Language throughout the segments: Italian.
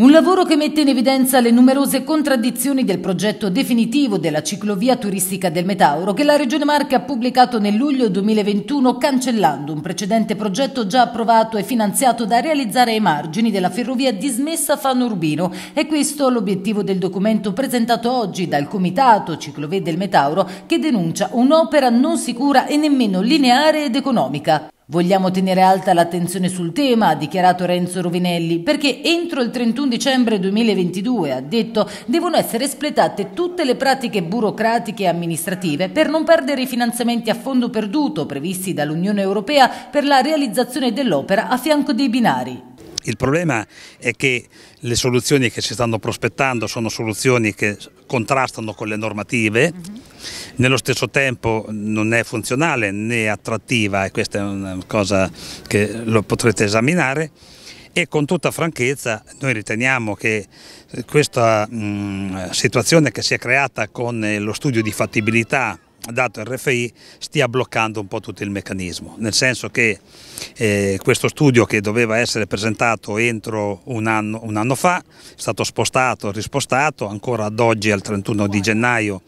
Un lavoro che mette in evidenza le numerose contraddizioni del progetto definitivo della ciclovia turistica del Metauro che la Regione Marca ha pubblicato nel luglio 2021 cancellando un precedente progetto già approvato e finanziato da realizzare ai margini della ferrovia dismessa Fano Urbino e questo l'obiettivo del documento presentato oggi dal Comitato Ciclovie del Metauro che denuncia un'opera non sicura e nemmeno lineare ed economica. Vogliamo tenere alta l'attenzione sul tema, ha dichiarato Renzo Rovinelli, perché entro il 31 dicembre 2022, ha detto, devono essere espletate tutte le pratiche burocratiche e amministrative per non perdere i finanziamenti a fondo perduto previsti dall'Unione Europea per la realizzazione dell'opera a fianco dei binari. Il problema è che le soluzioni che si stanno prospettando sono soluzioni che contrastano con le normative, mm -hmm. nello stesso tempo non è funzionale né attrattiva e questa è una cosa che lo potrete esaminare e con tutta franchezza noi riteniamo che questa mh, mm, situazione che si è creata con eh, lo studio di fattibilità dato il RFI stia bloccando un po' tutto il meccanismo, nel senso che eh, questo studio che doveva essere presentato entro un anno, un anno, fa è stato spostato, rispostato, ancora ad oggi al 31 di gennaio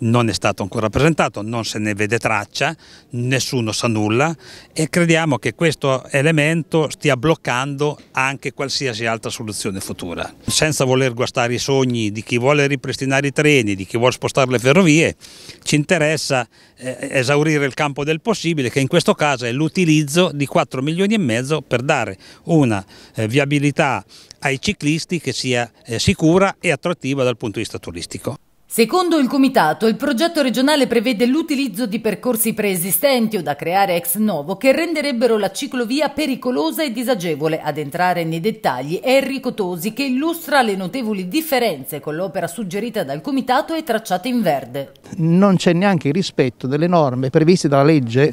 non è stato ancora presentato, non se ne vede traccia, nessuno sa nulla e crediamo che questo elemento stia bloccando anche qualsiasi altra soluzione futura. Senza voler guastare i sogni di chi vuole ripristinare i treni, di chi vuole spostare le ferrovie, ci interessa interessa eh, esaurire il campo del possibile, che in questo caso è l'utilizzo di 4 milioni e mezzo per dare una eh, viabilità ai ciclisti che sia eh, sicura e attrattiva dal punto di vista turistico. Secondo il Comitato, il progetto regionale prevede l'utilizzo di percorsi preesistenti o da creare ex novo che renderebbero la ciclovia pericolosa e disagevole. Ad entrare nei dettagli è Enrico Tosi che illustra le notevoli differenze con l'opera suggerita dal Comitato e tracciata in verde. Non c'è neanche il rispetto delle norme previste dalla legge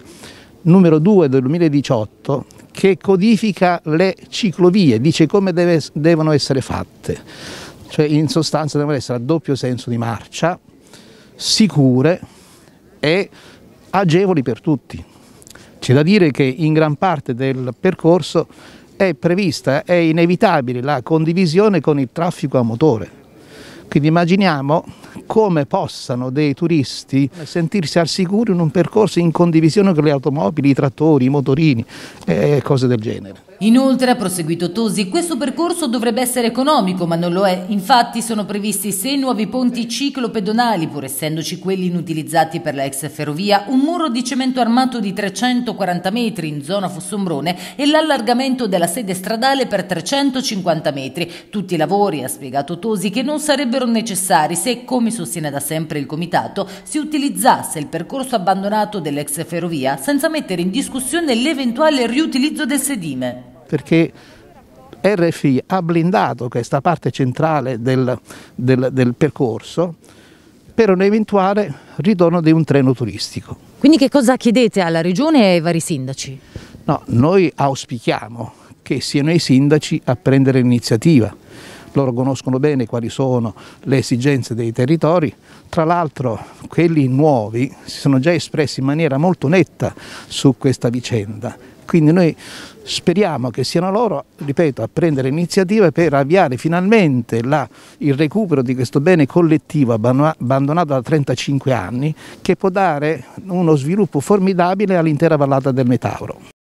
numero 2 del 2018 che codifica le ciclovie, dice come deve, devono essere fatte cioè in sostanza devono essere a doppio senso di marcia, sicure e agevoli per tutti. C'è da dire che in gran parte del percorso è prevista, è inevitabile la condivisione con il traffico a motore. Quindi immaginiamo come possano dei turisti sentirsi al sicuro in un percorso in condivisione con le automobili, i trattori, i motorini e cose del genere. Inoltre, ha proseguito Tosi, questo percorso dovrebbe essere economico, ma non lo è. Infatti sono previsti sei nuovi ponti ciclopedonali, pur essendoci quelli inutilizzati per la ex ferrovia, un muro di cemento armato di 340 metri in zona Fossombrone e l'allargamento della sede stradale per 350 metri. Tutti i lavori, ha spiegato Tosi, che non sarebbero necessari se, come sostiene da sempre il Comitato, si utilizzasse il percorso abbandonato dell'ex ferrovia senza mettere in discussione l'eventuale riutilizzo del sedime perché RFI ha blindato questa parte centrale del, del, del percorso per un eventuale ritorno di un treno turistico. Quindi che cosa chiedete alla Regione e ai vari sindaci? No, noi auspichiamo che siano i sindaci a prendere iniziativa loro conoscono bene quali sono le esigenze dei territori, tra l'altro quelli nuovi si sono già espressi in maniera molto netta su questa vicenda, quindi noi speriamo che siano loro, ripeto, a prendere iniziative per avviare finalmente la, il recupero di questo bene collettivo abbandonato da 35 anni che può dare uno sviluppo formidabile all'intera vallata del Metauro.